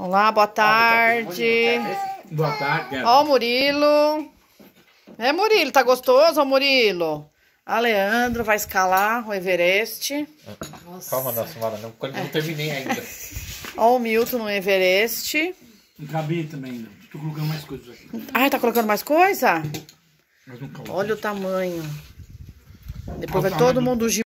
Olá, boa tarde. Boa tarde. Ó o Murilo. É, Murilo, tá gostoso, Murilo? A Leandro vai escalar o Everest. Nossa. Calma, nossa senhora, não, não terminei ainda. Ó o Milton no Everest. Não cabe também ainda. Né? Tô colocando mais coisas aqui. Ai, ah, tá colocando mais coisa? Olha o tamanho. Depois Olha vai todo mundo